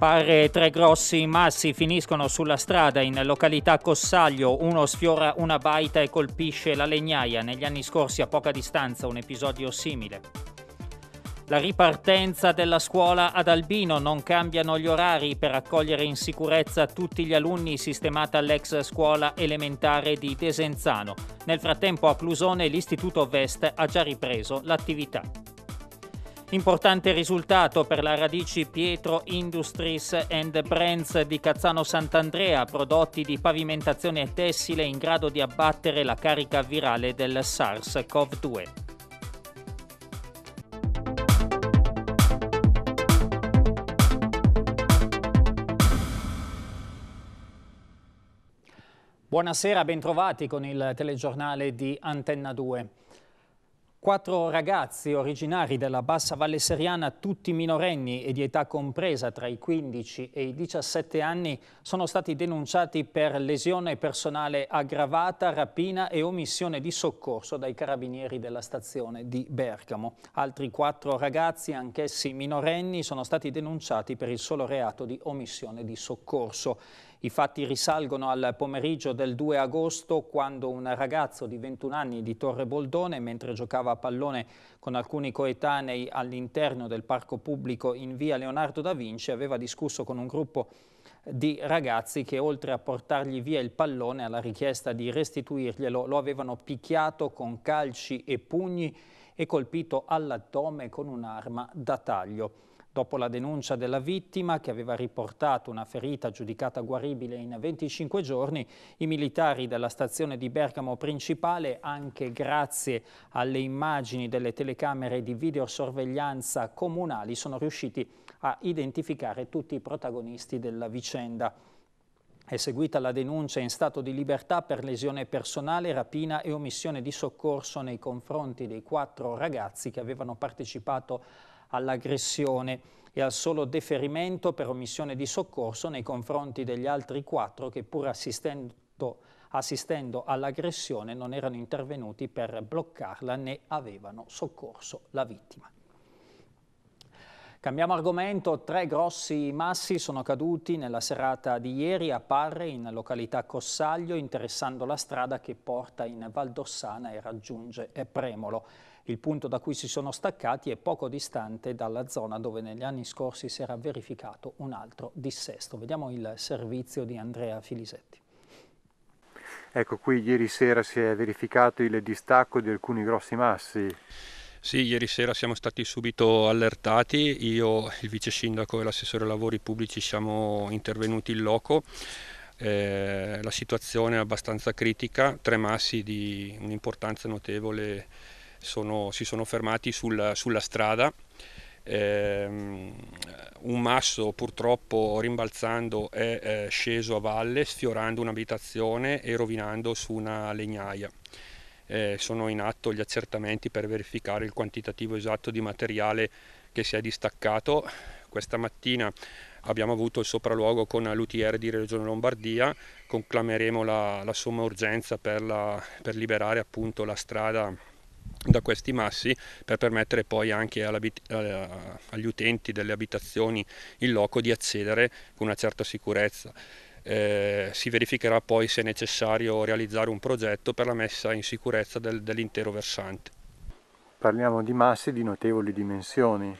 Pare tre grossi massi finiscono sulla strada in località Cossaglio, uno sfiora una baita e colpisce la legnaia, negli anni scorsi a poca distanza un episodio simile. La ripartenza della scuola ad Albino non cambiano gli orari per accogliere in sicurezza tutti gli alunni sistemata all'ex scuola elementare di Desenzano. Nel frattempo a Clusone l'istituto Vest ha già ripreso l'attività. Importante risultato per la Radici Pietro Industries and Brands di Cazzano Sant'Andrea, prodotti di pavimentazione tessile in grado di abbattere la carica virale del SARS-CoV-2. Buonasera, bentrovati con il telegiornale di Antenna 2. Quattro ragazzi originari della Bassa Valle Seriana, tutti minorenni e di età compresa tra i 15 e i 17 anni, sono stati denunciati per lesione personale aggravata, rapina e omissione di soccorso dai carabinieri della stazione di Bergamo. Altri quattro ragazzi, anch'essi minorenni, sono stati denunciati per il solo reato di omissione di soccorso. I fatti risalgono al pomeriggio del 2 agosto quando un ragazzo di 21 anni di Torre Boldone, mentre giocava a pallone con alcuni coetanei all'interno del parco pubblico in via Leonardo da Vinci, aveva discusso con un gruppo di ragazzi che oltre a portargli via il pallone alla richiesta di restituirglielo lo avevano picchiato con calci e pugni e colpito all'addome con un'arma da taglio dopo la denuncia della vittima che aveva riportato una ferita giudicata guaribile in 25 giorni, i militari della stazione di Bergamo Principale, anche grazie alle immagini delle telecamere di videosorveglianza comunali, sono riusciti a identificare tutti i protagonisti della vicenda. È seguita la denuncia in stato di libertà per lesione personale, rapina e omissione di soccorso nei confronti dei quattro ragazzi che avevano partecipato all'aggressione e al solo deferimento per omissione di soccorso nei confronti degli altri quattro che pur assistendo, assistendo all'aggressione non erano intervenuti per bloccarla né avevano soccorso la vittima. Cambiamo argomento, tre grossi massi sono caduti nella serata di ieri a Parre in località Cossaglio interessando la strada che porta in Valdossana e raggiunge Premolo. Il punto da cui si sono staccati è poco distante dalla zona dove negli anni scorsi si era verificato un altro dissesto. Vediamo il servizio di Andrea Filisetti. Ecco qui ieri sera si è verificato il distacco di alcuni grossi massi. Sì, ieri sera siamo stati subito allertati, io, il vice sindaco e l'assessore lavori pubblici siamo intervenuti in loco. Eh, la situazione è abbastanza critica, tre massi di un'importanza notevole sono, si sono fermati sul, sulla strada. Eh, un masso purtroppo rimbalzando è eh, sceso a valle sfiorando un'abitazione e rovinando su una legnaia eh, sono in atto gli accertamenti per verificare il quantitativo esatto di materiale che si è distaccato. Questa mattina abbiamo avuto il sopralluogo con l'UTR di Regione Lombardia, conclameremo la, la somma urgenza per, la, per liberare appunto la strada da questi massi per permettere poi anche eh, agli utenti delle abitazioni in loco di accedere con una certa sicurezza eh, si verificherà poi se è necessario realizzare un progetto per la messa in sicurezza del, dell'intero versante. Parliamo di massi di notevoli dimensioni.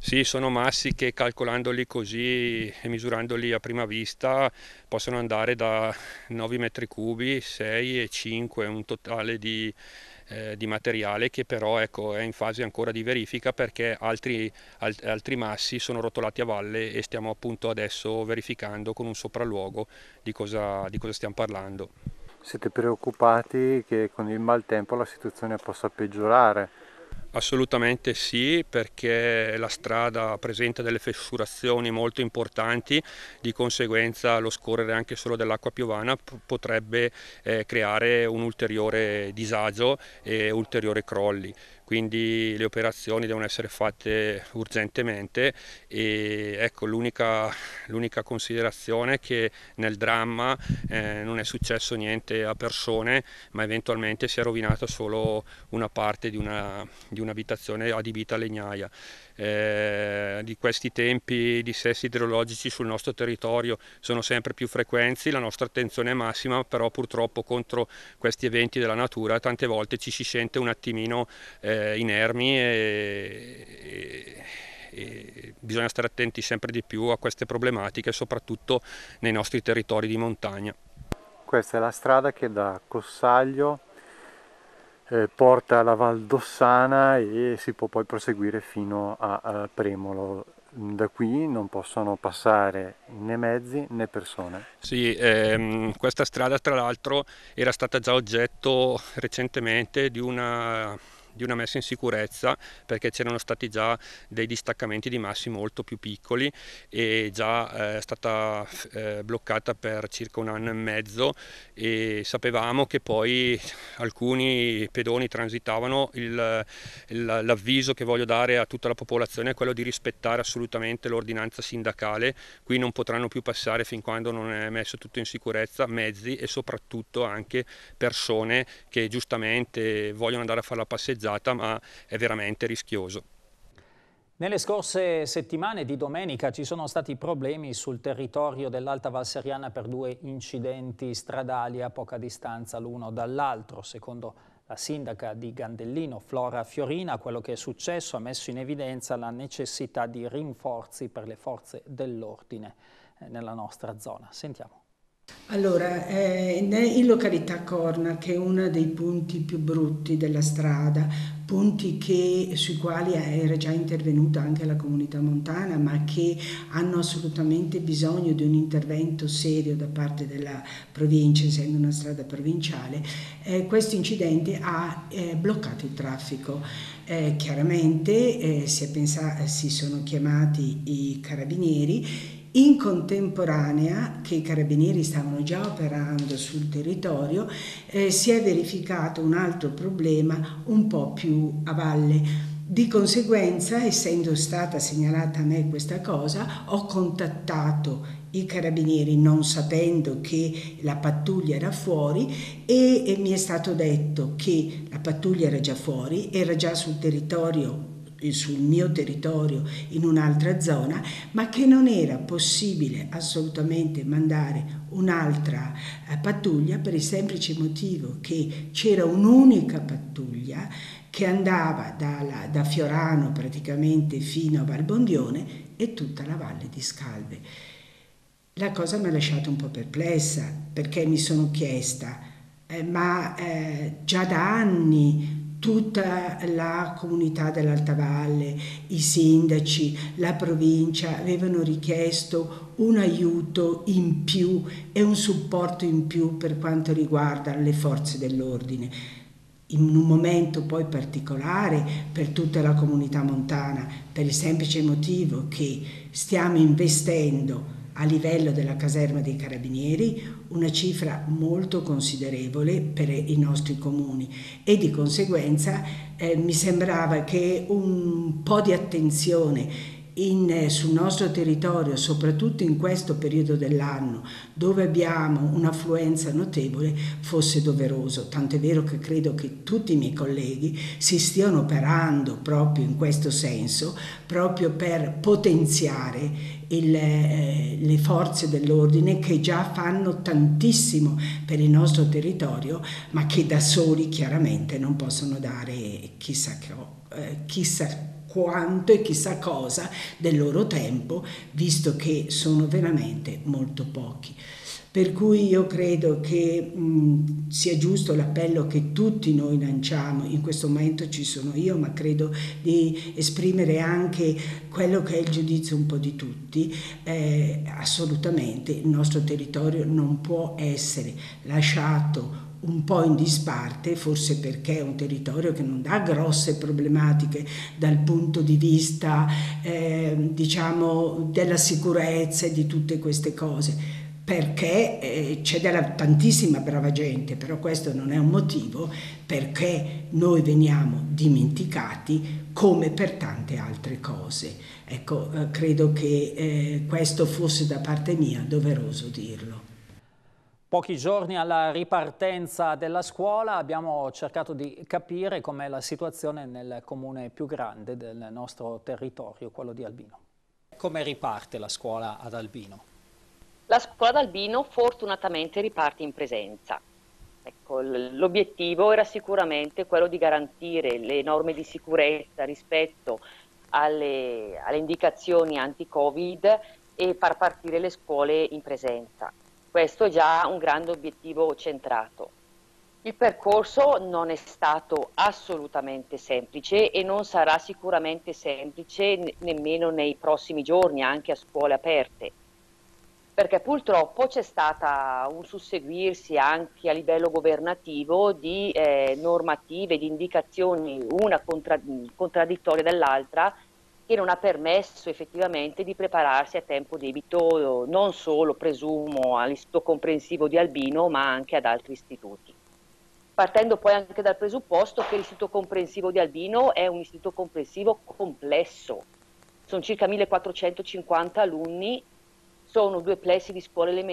Sì, sono massi che calcolandoli così e misurandoli a prima vista possono andare da 9 metri cubi, 6 e 5, un totale di eh, di materiale che però ecco, è in fase ancora di verifica perché altri, al, altri massi sono rotolati a valle e stiamo appunto adesso verificando con un sopralluogo di cosa, di cosa stiamo parlando. Siete preoccupati che con il maltempo la situazione possa peggiorare? Assolutamente sì, perché la strada presenta delle fessurazioni molto importanti, di conseguenza lo scorrere anche solo dell'acqua piovana potrebbe eh, creare un ulteriore disagio e ulteriori crolli quindi le operazioni devono essere fatte urgentemente e ecco l'unica, considerazione è che nel dramma eh, non è successo niente a persone ma eventualmente si è rovinata solo una parte di un'abitazione un adibita a legnaia. Eh, di questi tempi di sessi idrologici sul nostro territorio sono sempre più frequenti, la nostra attenzione è massima, però purtroppo contro questi eventi della natura tante volte ci si sente un attimino eh, inermi e, e bisogna stare attenti sempre di più a queste problematiche, soprattutto nei nostri territori di montagna. Questa è la strada che da Cossaglio eh, porta alla d'Ossana e si può poi proseguire fino a, a Premolo da qui non possono passare né mezzi né persone. Sì, ehm, questa strada tra l'altro era stata già oggetto recentemente di una di una messa in sicurezza perché c'erano stati già dei distaccamenti di massi molto più piccoli e già eh, è stata eh, bloccata per circa un anno e mezzo e sapevamo che poi alcuni pedoni transitavano, l'avviso che voglio dare a tutta la popolazione è quello di rispettare assolutamente l'ordinanza sindacale, qui non potranno più passare fin quando non è messo tutto in sicurezza, mezzi e soprattutto anche persone che giustamente vogliono andare a fare la passeggiata organizzata, ma è veramente rischioso. Nelle scorse settimane di domenica ci sono stati problemi sul territorio dell'Alta Valseriana per due incidenti stradali a poca distanza l'uno dall'altro. Secondo la sindaca di Gandellino, Flora Fiorina, quello che è successo ha messo in evidenza la necessità di rinforzi per le forze dell'ordine eh, nella nostra zona. Sentiamo. Allora, eh, eh, in località Corna, che è uno dei punti più brutti della strada, punti che, sui quali era già intervenuta anche la comunità montana, ma che hanno assolutamente bisogno di un intervento serio da parte della provincia, essendo una strada provinciale, eh, questo incidente ha eh, bloccato il traffico. Eh, chiaramente eh, si, pensato, si sono chiamati i carabinieri in contemporanea, che i carabinieri stavano già operando sul territorio, eh, si è verificato un altro problema un po' più a valle. Di conseguenza, essendo stata segnalata a me questa cosa, ho contattato i carabinieri non sapendo che la pattuglia era fuori e, e mi è stato detto che la pattuglia era già fuori, era già sul territorio eh, sul mio territorio in un'altra zona, ma che non era possibile assolutamente mandare un'altra eh, pattuglia per il semplice motivo che c'era un'unica pattuglia che andava da, da Fiorano praticamente fino a Valbondione e tutta la valle di Scalve. La cosa mi ha lasciato un po' perplessa perché mi sono chiesta, eh, ma eh, già da anni tutta la comunità dell'Alta Valle, i sindaci, la provincia avevano richiesto un aiuto in più e un supporto in più per quanto riguarda le forze dell'ordine. In un momento poi particolare per tutta la comunità montana, per il semplice motivo che stiamo investendo a livello della caserma dei carabinieri una cifra molto considerevole per i nostri comuni e di conseguenza eh, mi sembrava che un po' di attenzione in, eh, sul nostro territorio, soprattutto in questo periodo dell'anno dove abbiamo un'affluenza notevole, fosse doveroso. Tant'è vero che credo che tutti i miei colleghi si stiano operando proprio in questo senso, proprio per potenziare il, eh, le forze dell'ordine che già fanno tantissimo per il nostro territorio, ma che da soli chiaramente non possono dare chissà, che, eh, chissà quanto e chissà cosa del loro tempo, visto che sono veramente molto pochi. Per cui io credo che mh, sia giusto l'appello che tutti noi lanciamo, in questo momento ci sono io, ma credo di esprimere anche quello che è il giudizio un po' di tutti. Eh, assolutamente il nostro territorio non può essere lasciato un po' in disparte, forse perché è un territorio che non dà grosse problematiche dal punto di vista eh, diciamo, della sicurezza e di tutte queste cose perché eh, c'è della, tantissima brava gente, però questo non è un motivo perché noi veniamo dimenticati come per tante altre cose. Ecco, eh, credo che eh, questo fosse da parte mia doveroso dirlo. Pochi giorni alla ripartenza della scuola abbiamo cercato di capire com'è la situazione nel comune più grande del nostro territorio, quello di Albino. Come riparte la scuola ad Albino? La scuola ad Albino fortunatamente riparte in presenza. Ecco, l'obiettivo era sicuramente quello di garantire le norme di sicurezza rispetto alle, alle indicazioni anti-Covid e far partire le scuole in presenza. Questo è già un grande obiettivo centrato. Il percorso non è stato assolutamente semplice e non sarà sicuramente semplice nemmeno nei prossimi giorni, anche a scuole aperte, perché purtroppo c'è stata un susseguirsi anche a livello governativo di eh, normative, di indicazioni, una contra contraddittoria dall'altra, che non ha permesso effettivamente di prepararsi a tempo debito non solo, presumo, all'istituto comprensivo di Albino, ma anche ad altri istituti. Partendo poi anche dal presupposto che l'istituto comprensivo di Albino è un istituto comprensivo complesso. Sono circa 1450 alunni, sono due plessi di scuole,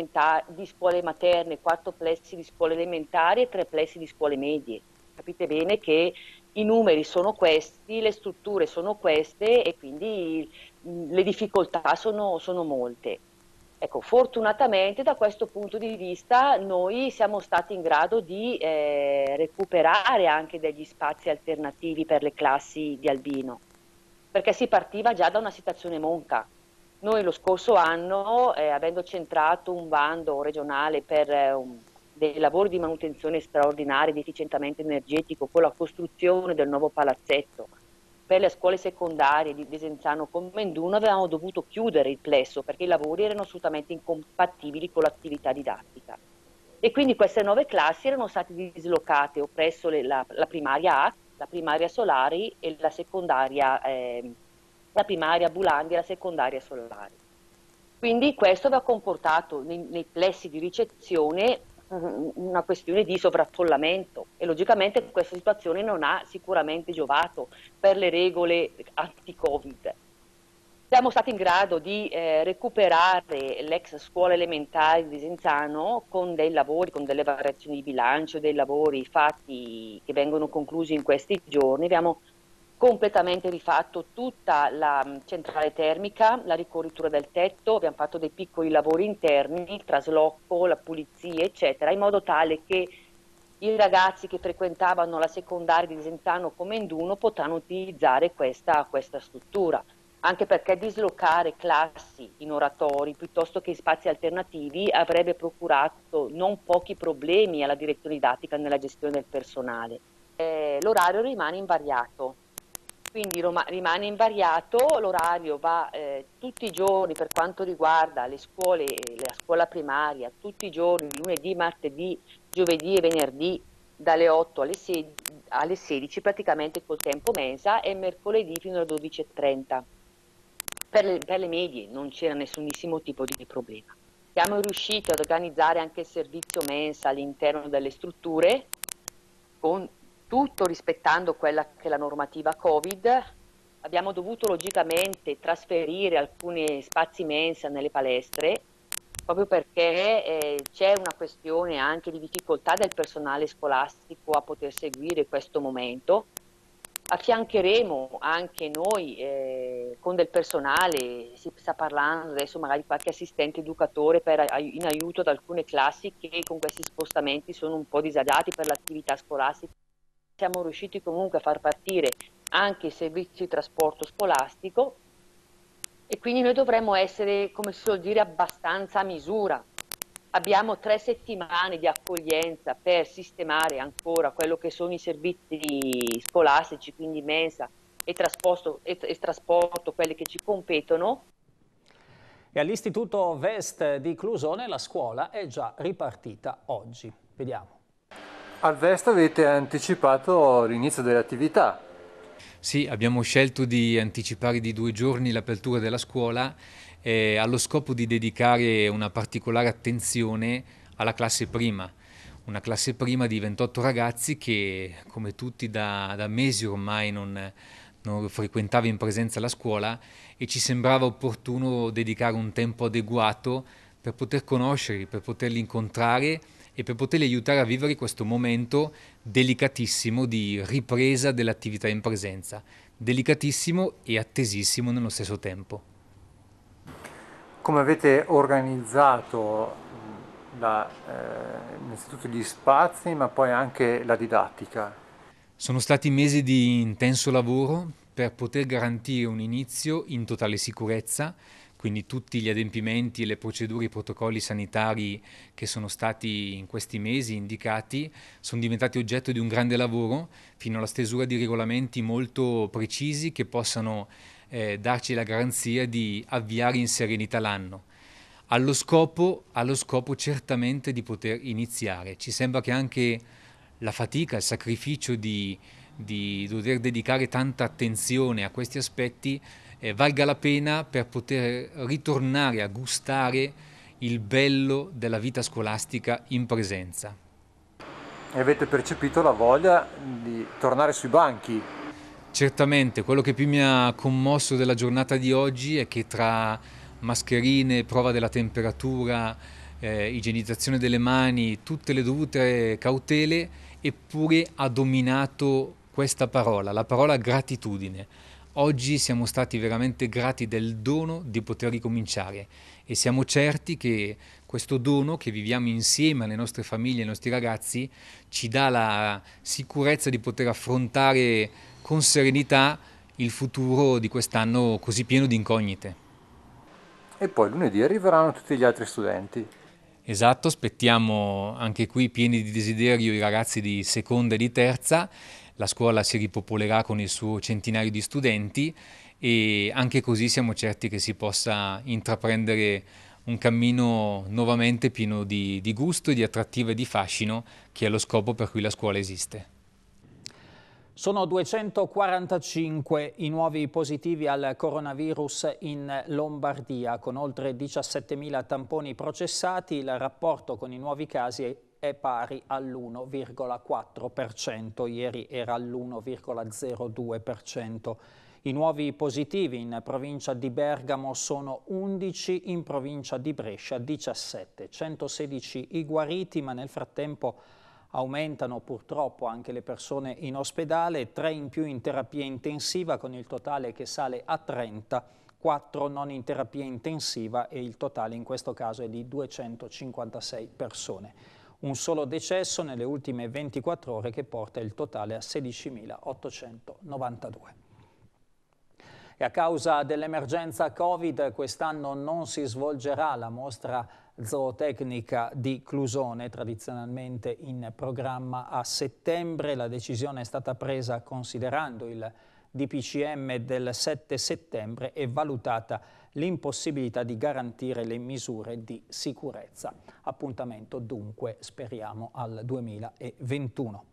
di scuole materne, quattro plessi di scuole elementari e tre plessi di scuole medie. Capite bene che i numeri sono questi, le strutture sono queste e quindi mm, le difficoltà sono, sono molte. Ecco, fortunatamente da questo punto di vista noi siamo stati in grado di eh, recuperare anche degli spazi alternativi per le classi di Albino, perché si partiva già da una situazione monca. Noi lo scorso anno, eh, avendo centrato un bando regionale per eh, un dei lavori di manutenzione straordinaria, di efficientamento energetico, con la costruzione del nuovo palazzetto. Per le scuole secondarie di Desenzano con Menduno avevamo dovuto chiudere il plesso perché i lavori erano assolutamente incompatibili con l'attività didattica. E quindi queste nove classi erano state dislocate o presso le, la, la, primaria A, la primaria Solari e la secondaria, eh, la primaria Bulandi e la secondaria Solari. Quindi questo aveva comportato nei, nei plessi di ricezione eh, una questione di sovraffollamento e logicamente questa situazione non ha sicuramente giovato per le regole anti-Covid. Siamo stati in grado di eh, recuperare l'ex scuola elementare di Senzano con dei lavori, con delle variazioni di bilancio, dei lavori fatti che vengono conclusi in questi giorni. Abbiamo completamente rifatto tutta la mm, centrale termica, la ricorritura del tetto, abbiamo fatto dei piccoli lavori interni, il trasloco, la pulizia, eccetera, in modo tale che i ragazzi che frequentavano la secondaria di Sentano Comenduno potranno utilizzare questa, questa struttura anche perché dislocare classi in oratori piuttosto che in spazi alternativi avrebbe procurato non pochi problemi alla direzione didattica nella gestione del personale. Eh, l'orario rimane invariato, quindi rimane invariato, l'orario va eh, tutti i giorni per quanto riguarda le scuole, la scuola primaria, tutti i giorni, lunedì, martedì, giovedì e venerdì dalle 8 alle 16, alle 16 praticamente col tempo mensa e mercoledì fino alle 12.30. Per le, per le medie non c'era nessunissimo tipo di problema. Siamo riusciti ad organizzare anche il servizio mensa all'interno delle strutture con tutto rispettando quella che è la normativa Covid, abbiamo dovuto logicamente trasferire alcuni spazi mensa nelle palestre proprio perché eh, c'è una questione anche di difficoltà del personale scolastico a poter seguire questo momento. Affiancheremo anche noi eh, con del personale, si sta parlando adesso magari qualche assistente educatore per, in aiuto ad alcune classi che con questi spostamenti sono un po' disagiati per l'attività scolastica siamo riusciti comunque a far partire anche i servizi di trasporto scolastico e quindi noi dovremmo essere, come si suol dire, abbastanza a misura. Abbiamo tre settimane di accoglienza per sistemare ancora quello che sono i servizi scolastici, quindi mensa e trasporto, e, e trasporto quelli che ci competono. E all'Istituto Vest di Clusone la scuola è già ripartita oggi. Vediamo. Al Vest avete anticipato l'inizio delle attività. Sì, abbiamo scelto di anticipare di due giorni l'apertura della scuola eh, allo scopo di dedicare una particolare attenzione alla classe prima. Una classe prima di 28 ragazzi che, come tutti, da, da mesi ormai non, non frequentava in presenza la scuola e ci sembrava opportuno dedicare un tempo adeguato per poter conoscerli, per poterli incontrare e per poterli aiutare a vivere questo momento delicatissimo di ripresa dell'attività in presenza, delicatissimo e attesissimo nello stesso tempo. Come avete organizzato la, eh, innanzitutto gli spazi ma poi anche la didattica? Sono stati mesi di intenso lavoro per poter garantire un inizio in totale sicurezza quindi tutti gli adempimenti, le procedure, i protocolli sanitari che sono stati in questi mesi indicati sono diventati oggetto di un grande lavoro fino alla stesura di regolamenti molto precisi che possano eh, darci la garanzia di avviare in serenità l'anno. Allo scopo, allo scopo certamente di poter iniziare. Ci sembra che anche la fatica, il sacrificio di, di dover dedicare tanta attenzione a questi aspetti eh, valga la pena per poter ritornare a gustare il bello della vita scolastica in presenza. E avete percepito la voglia di tornare sui banchi? Certamente, quello che più mi ha commosso della giornata di oggi è che tra mascherine, prova della temperatura, eh, igienizzazione delle mani, tutte le dovute cautele, eppure ha dominato questa parola, la parola gratitudine. Oggi siamo stati veramente grati del dono di poter ricominciare e siamo certi che questo dono che viviamo insieme alle nostre famiglie, e ai nostri ragazzi, ci dà la sicurezza di poter affrontare con serenità il futuro di quest'anno così pieno di incognite. E poi lunedì arriveranno tutti gli altri studenti. Esatto, aspettiamo anche qui pieni di desiderio i ragazzi di seconda e di terza la scuola si ripopolerà con il suo centinaio di studenti e anche così siamo certi che si possa intraprendere un cammino nuovamente pieno di, di gusto, di attrattiva e di fascino che è lo scopo per cui la scuola esiste. Sono 245 i nuovi positivi al coronavirus in Lombardia, con oltre 17.000 tamponi processati. Il rapporto con i nuovi casi è pari all'1,4%, ieri era all'1,02%. I nuovi positivi in provincia di Bergamo sono 11, in provincia di Brescia 17, 116 i guariti, ma nel frattempo aumentano purtroppo anche le persone in ospedale, 3 in più in terapia intensiva con il totale che sale a 30, 4 non in terapia intensiva e il totale in questo caso è di 256 persone un solo decesso nelle ultime 24 ore che porta il totale a 16.892. E a causa dell'emergenza Covid quest'anno non si svolgerà la mostra zootecnica di Clusone, tradizionalmente in programma a settembre. La decisione è stata presa considerando il DPCM del 7 settembre e valutata l'impossibilità di garantire le misure di sicurezza. Appuntamento dunque speriamo al 2021.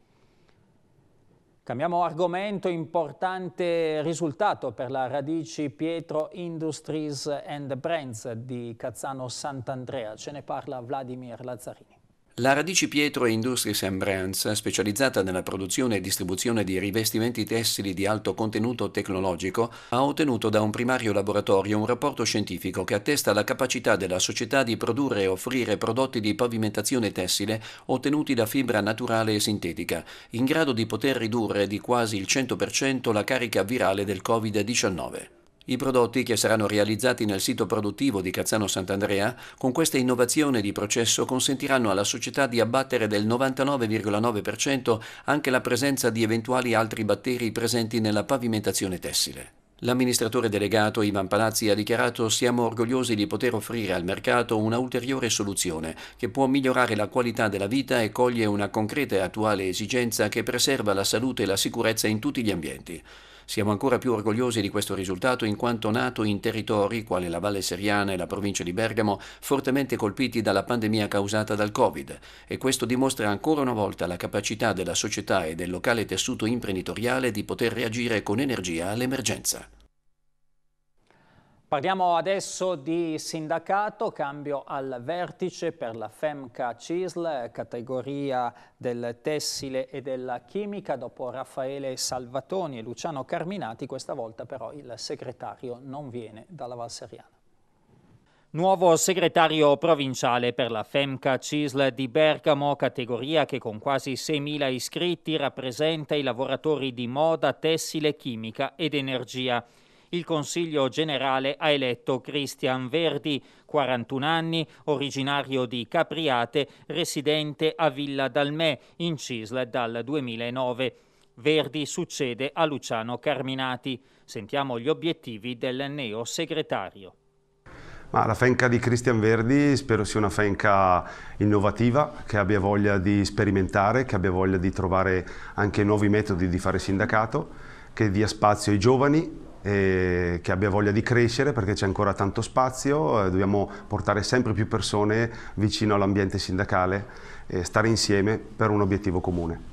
Cambiamo argomento, importante risultato per la Radici Pietro Industries and Brands di Cazzano Sant'Andrea. Ce ne parla Vladimir Lazzarini. La Radici Pietro e Industries Brands, specializzata nella produzione e distribuzione di rivestimenti tessili di alto contenuto tecnologico, ha ottenuto da un primario laboratorio un rapporto scientifico che attesta la capacità della società di produrre e offrire prodotti di pavimentazione tessile ottenuti da fibra naturale e sintetica, in grado di poter ridurre di quasi il 100% la carica virale del Covid-19. I prodotti che saranno realizzati nel sito produttivo di Cazzano Sant'Andrea con questa innovazione di processo consentiranno alla società di abbattere del 99,9% anche la presenza di eventuali altri batteri presenti nella pavimentazione tessile. L'amministratore delegato Ivan Palazzi ha dichiarato siamo orgogliosi di poter offrire al mercato una ulteriore soluzione che può migliorare la qualità della vita e coglie una concreta e attuale esigenza che preserva la salute e la sicurezza in tutti gli ambienti. Siamo ancora più orgogliosi di questo risultato in quanto nato in territori quali la Valle Seriana e la provincia di Bergamo fortemente colpiti dalla pandemia causata dal Covid e questo dimostra ancora una volta la capacità della società e del locale tessuto imprenditoriale di poter reagire con energia all'emergenza. Parliamo adesso di sindacato, cambio al vertice per la FEMCA CISL, categoria del tessile e della chimica, dopo Raffaele Salvatoni e Luciano Carminati, questa volta però il segretario non viene dalla Valseriana. Nuovo segretario provinciale per la FEMCA CISL di Bergamo, categoria che con quasi 6.000 iscritti rappresenta i lavoratori di moda, tessile, chimica ed energia il Consiglio generale ha eletto Cristian Verdi, 41 anni, originario di Capriate, residente a Villa Dalmè, in Cisle dal 2009. Verdi succede a Luciano Carminati. Sentiamo gli obiettivi del neo segretario. Ma la fenca di Cristian Verdi spero sia una fenca innovativa, che abbia voglia di sperimentare, che abbia voglia di trovare anche nuovi metodi di fare sindacato, che dia spazio ai giovani, che abbia voglia di crescere perché c'è ancora tanto spazio, eh, dobbiamo portare sempre più persone vicino all'ambiente sindacale e stare insieme per un obiettivo comune.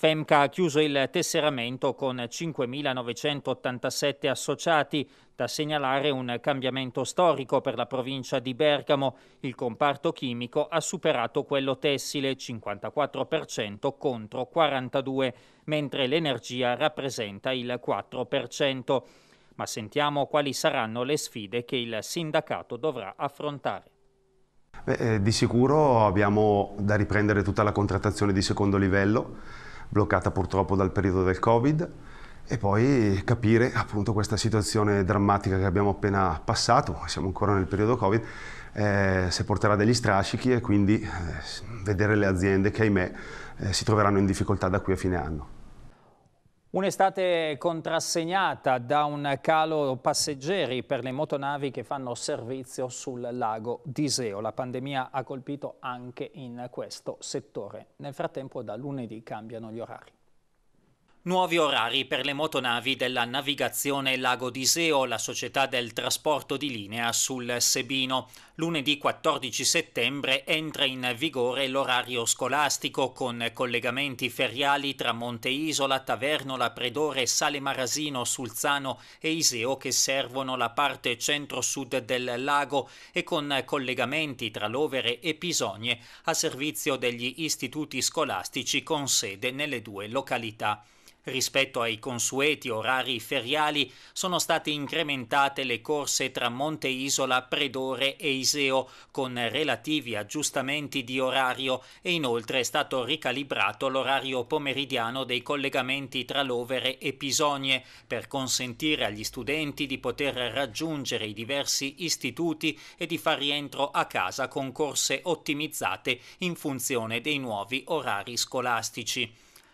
Femca ha chiuso il tesseramento con 5.987 associati, da segnalare un cambiamento storico per la provincia di Bergamo. Il comparto chimico ha superato quello tessile 54% contro 42%, mentre l'energia rappresenta il 4%. Ma sentiamo quali saranno le sfide che il sindacato dovrà affrontare. Beh, eh, di sicuro abbiamo da riprendere tutta la contrattazione di secondo livello bloccata purtroppo dal periodo del Covid e poi capire appunto questa situazione drammatica che abbiamo appena passato, siamo ancora nel periodo Covid, eh, se porterà degli strascichi e quindi eh, vedere le aziende che ahimè eh, si troveranno in difficoltà da qui a fine anno. Un'estate contrassegnata da un calo passeggeri per le motonavi che fanno servizio sul lago d'Iseo. La pandemia ha colpito anche in questo settore. Nel frattempo da lunedì cambiano gli orari. Nuovi orari per le motonavi della navigazione Lago di Seo, la società del trasporto di linea sul Sebino. Lunedì 14 settembre entra in vigore l'orario scolastico con collegamenti feriali tra Monte Isola, Tavernola, Predore, Sale Marasino, Sulzano e Iseo che servono la parte centro-sud del lago e con collegamenti tra Lovere e Pisogne a servizio degli istituti scolastici con sede nelle due località. Rispetto ai consueti orari feriali sono state incrementate le corse tra Monte Isola, Predore e Iseo con relativi aggiustamenti di orario e inoltre è stato ricalibrato l'orario pomeridiano dei collegamenti tra Lovere e Pisogne per consentire agli studenti di poter raggiungere i diversi istituti e di far rientro a casa con corse ottimizzate in funzione dei nuovi orari scolastici.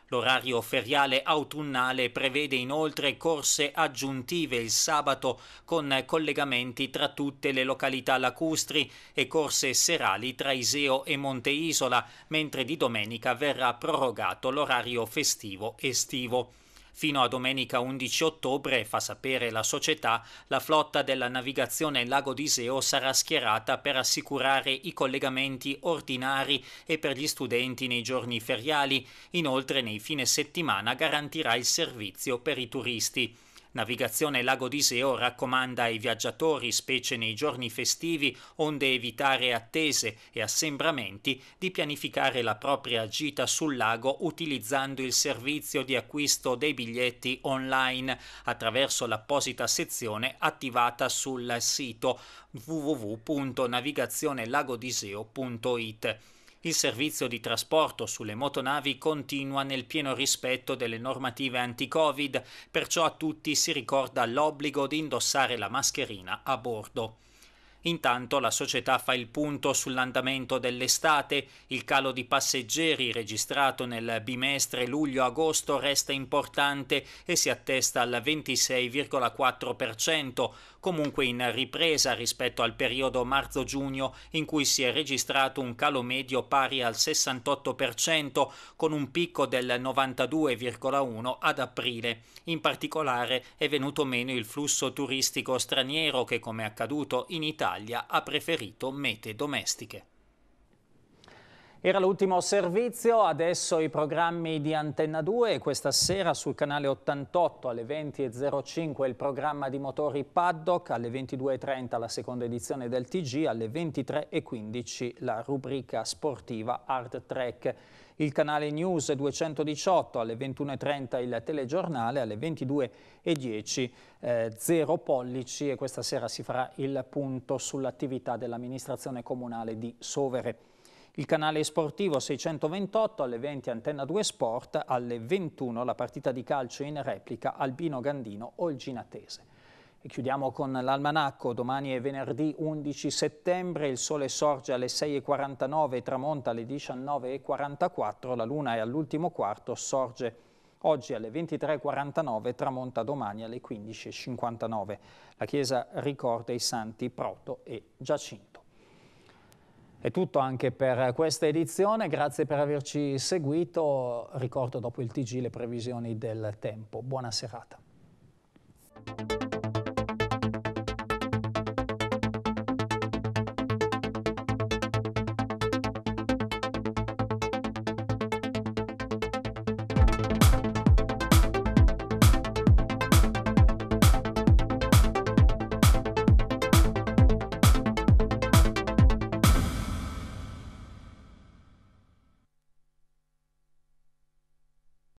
L'orario feriale autunnale prevede inoltre corse aggiuntive il sabato con collegamenti tra tutte le località lacustri e corse serali tra Iseo e Monteisola, mentre di domenica verrà prorogato l'orario festivo estivo. Fino a domenica 11 ottobre, fa sapere la società, la flotta della navigazione Lago d'Iseo sarà schierata per assicurare i collegamenti ordinari e per gli studenti nei giorni feriali. Inoltre nei fine settimana garantirà il servizio per i turisti. Navigazione Lago d'Iseo raccomanda ai viaggiatori, specie nei giorni festivi, onde evitare attese e assembramenti, di pianificare la propria gita sul lago utilizzando il servizio di acquisto dei biglietti online attraverso l'apposita sezione attivata sul sito www.navigazionelagodiseo.it. Il servizio di trasporto sulle motonavi continua nel pieno rispetto delle normative anti-Covid, perciò a tutti si ricorda l'obbligo di indossare la mascherina a bordo. Intanto la società fa il punto sull'andamento dell'estate, il calo di passeggeri registrato nel bimestre luglio-agosto resta importante e si attesta al 26,4%, comunque in ripresa rispetto al periodo marzo-giugno in cui si è registrato un calo medio pari al 68% con un picco del 92,1 ad aprile. In particolare è venuto meno il flusso turistico straniero che come accaduto in Italia ha preferito mete domestiche. Era l'ultimo servizio, adesso i programmi di Antenna 2 questa sera sul canale 88 alle 20.05 il programma di motori Paddock, alle 22.30 la seconda edizione del TG, alle 23.15 la rubrica sportiva Hard Track. Il canale News 218 alle 21.30 il telegiornale, alle 22.10 eh, Zero Pollici e questa sera si farà il punto sull'attività dell'amministrazione comunale di Sovere. Il canale sportivo 628 alle 20 Antenna 2 Sport, alle 21 la partita di calcio in replica Albino Gandino Olginatese. E chiudiamo con l'almanacco, domani è venerdì 11 settembre, il sole sorge alle 6.49 e tramonta alle 19.44, la luna è all'ultimo quarto, sorge oggi alle 23.49 tramonta domani alle 15.59. La chiesa ricorda i santi Proto e Giacinto. È tutto anche per questa edizione, grazie per averci seguito, ricordo dopo il TG le previsioni del tempo. Buona serata.